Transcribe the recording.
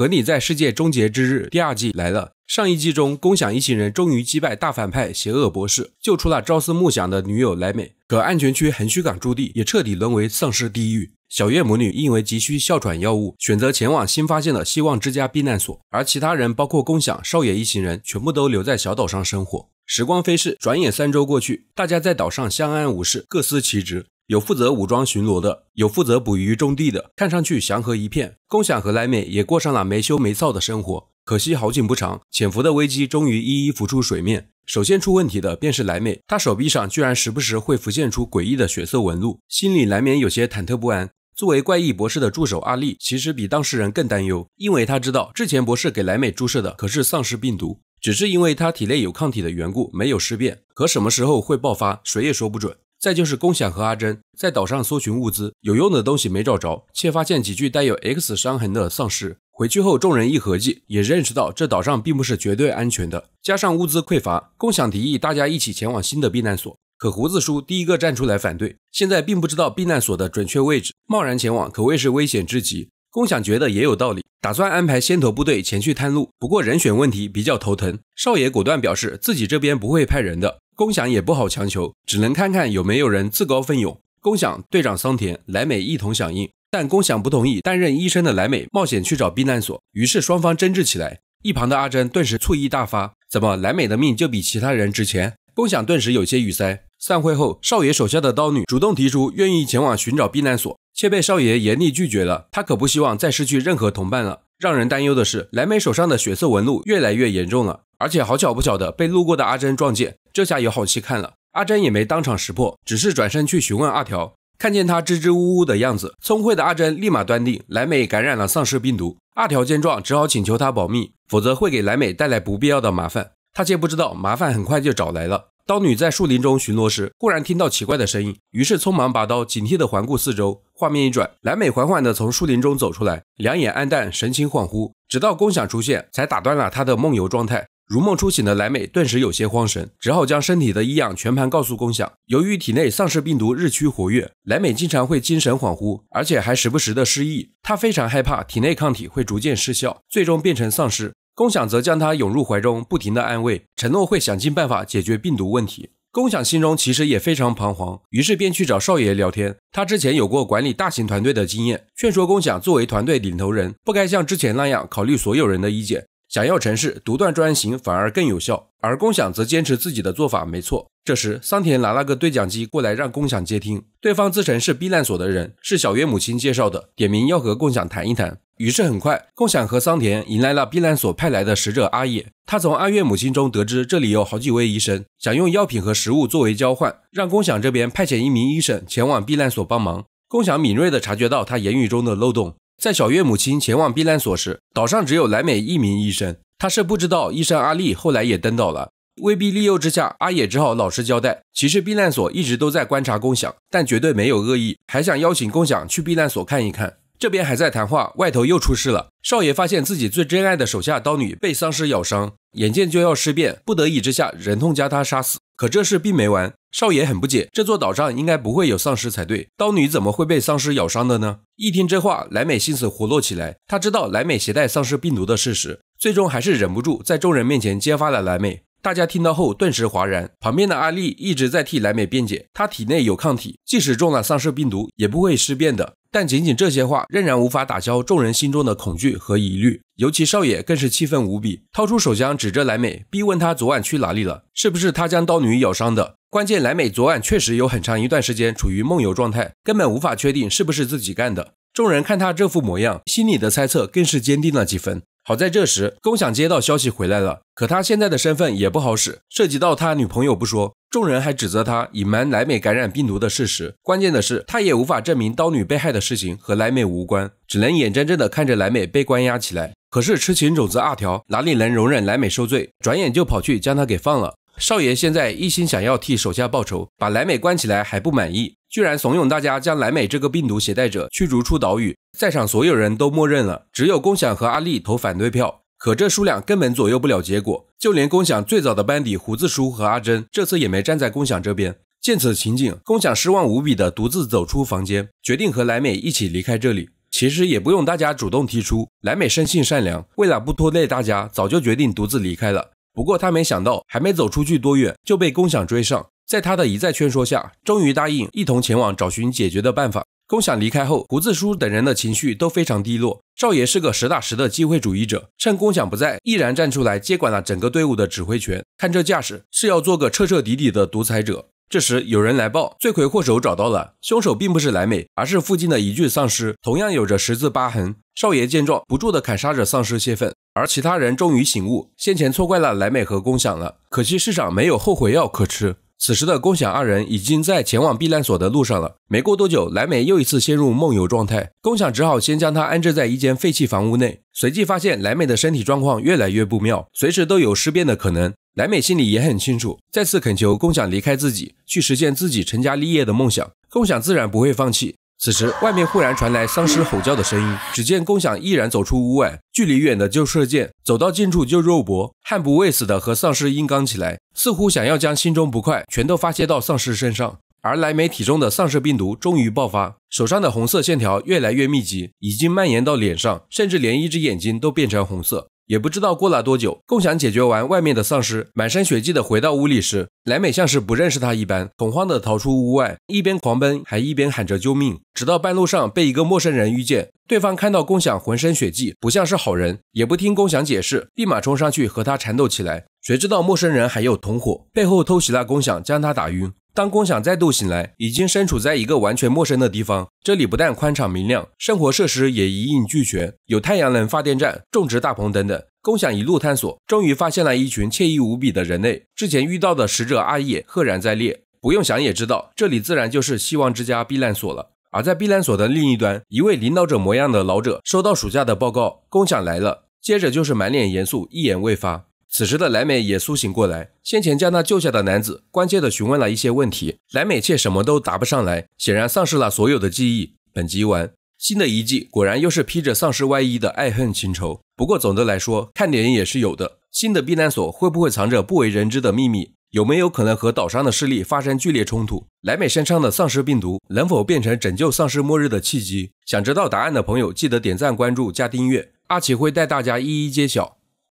和你在世界终结之日第二季来了。上一季中，共享一行人终于击败大反派邪恶博士，救出了朝思暮想的女友莱美。可安全区横须港驻地也彻底沦为丧尸地狱。小月母女因为急需哮喘药物，选择前往新发现的希望之家避难所，而其他人包括共享少爷一行人全部都留在小岛上生活。时光飞逝，转眼三周过去，大家在岛上相安无事，各司其职。有负责武装巡逻的，有负责捕鱼种地的，看上去祥和一片。共想和莱美也过上了没羞没臊的生活。可惜好景不长，潜伏的危机终于一一浮出水面。首先出问题的便是莱美，她手臂上居然时不时会浮现出诡异的血色纹路，心里难免有些忐忑不安。作为怪异博士的助手阿丽，其实比当事人更担忧，因为他知道之前博士给莱美注射的可是丧尸病毒，只是因为他体内有抗体的缘故，没有尸变。可什么时候会爆发，谁也说不准。再就是共享和阿珍在岛上搜寻物资，有用的东西没找着，却发现几具带有 X 伤痕的丧尸。回去后，众人一合计，也认识到这岛上并不是绝对安全的。加上物资匮乏，共享提议大家一起前往新的避难所。可胡子叔第一个站出来反对，现在并不知道避难所的准确位置，贸然前往可谓是危险之极。宫响觉得也有道理，打算安排先头部队前去探路，不过人选问题比较头疼。少爷果断表示自己这边不会派人的，宫响也不好强求，只能看看有没有人自告奋勇。宫响队长桑田莱美一同响应，但宫响不同意担任医生的莱美冒险去找避难所，于是双方争执起来。一旁的阿珍顿时醋意大发，怎么莱美的命就比其他人值钱？宫响顿时有些语塞。散会后，少爷手下的刀女主动提出愿意前往寻找避难所。却被少爷严厉拒绝了。他可不希望再失去任何同伴了。让人担忧的是，莱美手上的血色纹路越来越严重了。而且好巧不巧的，被路过的阿珍撞见。这下有好戏看了。阿珍也没当场识破，只是转身去询问二条。看见他支支吾吾的样子，聪慧的阿珍立马断定莱美感染了丧尸病毒。二条见状，只好请求他保密，否则会给莱美带来不必要的麻烦。他却不知道，麻烦很快就找来了。刀女在树林中巡逻时，忽然听到奇怪的声音，于是匆忙拔刀，警惕地环顾四周。画面一转，莱美缓缓地从树林中走出来，两眼暗淡，神情恍惚。直到宫响出现，才打断了她的梦游状态。如梦初醒的莱美顿时有些慌神，只好将身体的异样全盘告诉宫响。由于体内丧尸病毒日趋活跃，莱美经常会精神恍惚，而且还时不时的失忆。她非常害怕体内抗体会逐渐失效，最终变成丧尸。共享则将他拥入怀中，不停地安慰，承诺会想尽办法解决病毒问题。共享心中其实也非常彷徨，于是便去找少爷聊天。他之前有过管理大型团队的经验，劝说共享作为团队领头人，不该像之前那样考虑所有人的意见，想要成事，独断专行反而更有效。而共享则坚持自己的做法没错。这时，桑田拿了个对讲机过来，让共享接听。对方自称是避难所的人，是小月母亲介绍的，点名要和共享谈一谈。于是很快，共享和桑田迎来了避难所派来的使者阿野。他从阿月母亲中得知，这里有好几位医生，想用药品和食物作为交换，让共享这边派遣一名医生前往避难所帮忙。共享敏锐地察觉到他言语中的漏洞，在小月母亲前往避难所时，岛上只有莱美一名医生，他是不知道医生阿力后来也登岛了。威逼利诱之下，阿野只好老实交代，其实避难所一直都在观察共享，但绝对没有恶意，还想邀请共享去避难所看一看。这边还在谈话，外头又出事了。少爷发现自己最珍爱的手下刀女被丧尸咬伤，眼见就要尸变，不得已之下，忍痛将她杀死。可这事并没完，少爷很不解，这座岛上应该不会有丧尸才对，刀女怎么会被丧尸咬伤的呢？一听这话，莱美心思活络起来，他知道莱美携带丧尸病毒的事实，最终还是忍不住在众人面前揭发了莱美。大家听到后顿时哗然，旁边的阿丽一直在替莱美辩解，她体内有抗体，即使中了丧尸病毒也不会尸变的。但仅仅这些话，仍然无法打消众人心中的恐惧和疑虑，尤其少爷更是气愤无比，掏出手枪指着莱美，逼问他昨晚去哪里了，是不是他将刀女咬伤的？关键莱美昨晚确实有很长一段时间处于梦游状态，根本无法确定是不是自己干的。众人看他这副模样，心里的猜测更是坚定了几分。好在这时，龚想接到消息回来了，可他现在的身份也不好使，涉及到他女朋友不说。众人还指责他隐瞒莱美感染病毒的事实，关键的是他也无法证明刀女被害的事情和莱美无关，只能眼睁睁的看着莱美被关押起来。可是痴情种子二条哪里能容忍莱美受罪，转眼就跑去将他给放了。少爷现在一心想要替手下报仇，把莱美关起来还不满意，居然怂恿大家将莱美这个病毒携带者驱逐出岛屿，在场所有人都默认了，只有共享和阿力投反对票。可这数量根本左右不了结果，就连共享最早的班底胡子叔和阿珍这次也没站在共享这边。见此情景，共享失望无比的独自走出房间，决定和莱美一起离开这里。其实也不用大家主动提出，莱美生性善良，为了不拖累大家，早就决定独自离开了。不过他没想到，还没走出去多远，就被共享追上。在他的一再劝说下，终于答应一同前往找寻解决的办法。公想离开后，胡子叔等人的情绪都非常低落。少爷是个实打实的机会主义者，趁公想不在，毅然站出来接管了整个队伍的指挥权。看这架势，是要做个彻彻底底的独裁者。这时有人来报，罪魁祸首找到了，凶手并不是莱美，而是附近的一具丧尸，同样有着十字疤痕。少爷见状，不住地砍杀着丧尸泄愤，而其他人终于醒悟，先前错怪了莱美和公想了。可惜世上没有后悔药可吃。此时的共享二人已经在前往避难所的路上了。没过多久，莱美又一次陷入梦游状态，共享只好先将她安置在一间废弃房屋内。随即发现莱美的身体状况越来越不妙，随时都有尸变的可能。莱美心里也很清楚，再次恳求共享离开自己，去实现自己成家立业的梦想。共享自然不会放弃。此时，外面忽然传来丧尸吼叫的声音。只见公享毅然走出屋外，距离远的就射箭，走到近处就肉搏，悍不畏死的和丧尸硬刚起来，似乎想要将心中不快全都发泄到丧尸身上。而莱梅体中的丧尸病毒终于爆发，手上的红色线条越来越密集，已经蔓延到脸上，甚至连一只眼睛都变成红色。也不知道过了多久，共享解决完外面的丧尸，满身血迹的回到屋里时，莱美像是不认识他一般，恐慌的逃出屋外，一边狂奔还一边喊着救命，直到半路上被一个陌生人遇见，对方看到共享浑身血迹，不像是好人，也不听共享解释，立马冲上去和他缠斗起来。谁知道陌生人还有同伙，背后偷袭了公享，将他打晕。当公享再度醒来，已经身处在一个完全陌生的地方。这里不但宽敞明亮，生活设施也一应俱全，有太阳能发电站、种植大棚等等。共享一路探索，终于发现了一群惬意无比的人类。之前遇到的使者阿叶赫然在列。不用想也知道，这里自然就是希望之家避难所了。而在避难所的另一端，一位领导者模样的老者收到暑假的报告：共享来了。接着就是满脸严肃，一言未发。此时的莱美也苏醒过来，先前将她救下的男子关切地询问了一些问题，莱美却什么都答不上来，显然丧失了所有的记忆。本集完，新的遗迹果然又是披着丧尸外衣的爱恨情仇。不过总的来说，看点也是有的。新的避难所会不会藏着不为人知的秘密？有没有可能和岛上的势力发生剧烈冲突？莱美身上的丧尸病毒能否变成拯救丧尸末日的契机？想知道答案的朋友，记得点赞、关注、加订阅，阿奇会带大家一一揭晓。